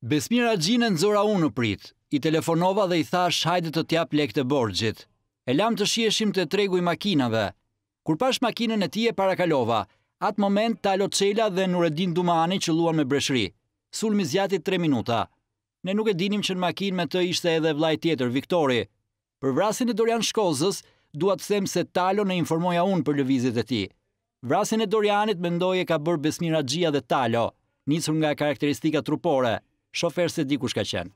Besmir Agjin e nëzora unë në prit, i telefonova dhe i tha hajde të tjap lek të borgjit. E lam të shieshim të tregu i makinave. Kur pash makinën e ti e parakalova, atë moment talo qela dhe nuredin dumani ma ani që luan me breshri. Sul mizjatit tre minuta. Ne nuk e dinim që në makinë me të ishte edhe vlaj tjetër, Viktori. Për vrasin e Dorian Shkozës, duat sem se talo në informoja unë për lëvizit e ti. Vrasin e Dorianit mendoje ka bërë Besmir gjia dhe talo, njësër nga karakteristika trupore shofer se di kush ka qenë.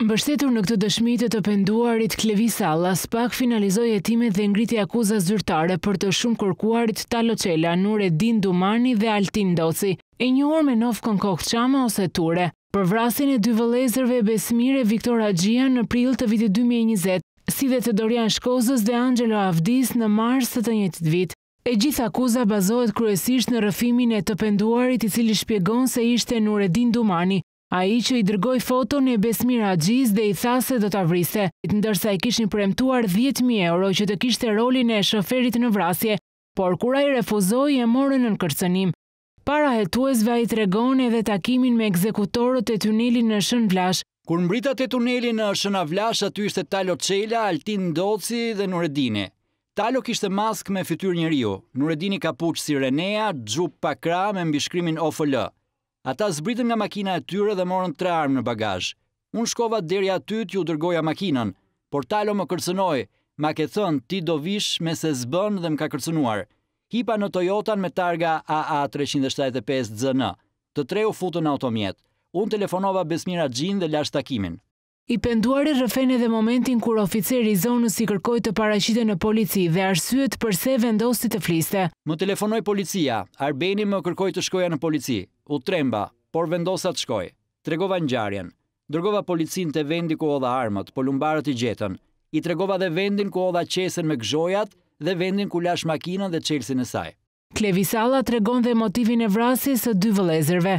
Mbështetur në këtë dëshmi të penduarit Klevisa, spak finalizoj time dhe ngriti akuza zyrtare për të shumë kërkuarit Talocella, Nure Din Dumani dhe Altin Doci, e një orë me nof kënkok qama ose ture. Për vrasin e dy vëlezërve Besmire Viktor Agjia në prill të vitit 2020, si dhe të Dorian Shkozës dhe Angelo Avdis në mars të të njëtit vit. E gjitha akuza bazohet kryesisht në rëfimin e të penduarit i cili shpjegon se ishte Nure Din Dumani, A i që i dërgoj foto një besmir gjiz dhe i se do të avrise, të ndërsa i kishin premtuar 10.000 euro që të kishte rolin e shoferit në vrasje, por kura i refuzoj e morën në në kërcenim. Para hetuesve a i tregon edhe takimin me ekzekutorët e tunelin në shën vlash. Kur mbritat e tunelin në shën vlash, aty ishte Talo Qela, Altin Ndoci dhe Nuredini. Talo kishte mask me fytyr njëriu, Nuredini puqë si Renea, Gjup Pakra me mbishkrimin OFL. Ata zbritën nga makina e tyre dhe morën tre armë në bagaj. Unë shkova deri aty të ju dërgoja makinën, por talo më kërcënoj, ma ke thënë ti do vish me se zbën dhe më ka kërcënuar. Hipa në Toyota me targa AA375 ZN. Të tre u futën automjet. Unë telefonova Besmira Gjin dhe lash takimin. I penduari rëfene dhe momentin kur oficeri zonës i kërkoj të paraqite në polici dhe arsyet përse vendosti të fliste. Më telefonoj policia, Arbeni më kërkoj të shkoja në polici u tremba, por vendosat shkoj, tregova njarjen, dërgova policin të vendi ku odha armët, po lumbarët i gjetën, i tregova dhe vendin ku odha qesën me gëzhojat dhe vendin ku lash makinën dhe qelsin e saj. Klevi Sala tregon dhe motivin e vrasi së dy vëlezerve.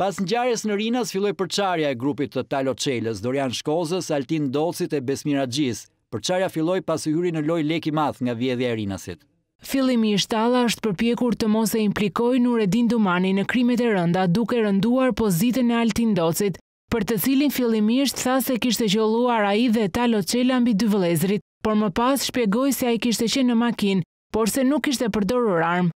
Pas njarjes në rinas, filloj përqarja e grupit të talo qeles, Dorian Shkozës, Altin Docit e Besmira Gjis, përqarja filloj pas u hyri në loj leki math nga vjedhja e rinasit. Filimi i shtala është përpjekur të mos e implikoj në redin dumani në krimet e rënda duke rënduar pozitën e altindocit, për të cilin fillimisht tha se kishte gjolluar a i dhe ta loqela mbi dy vëlezrit, por më pas shpjegoj se a i kishte qenë në makin, por se nuk ishte përdorur armë.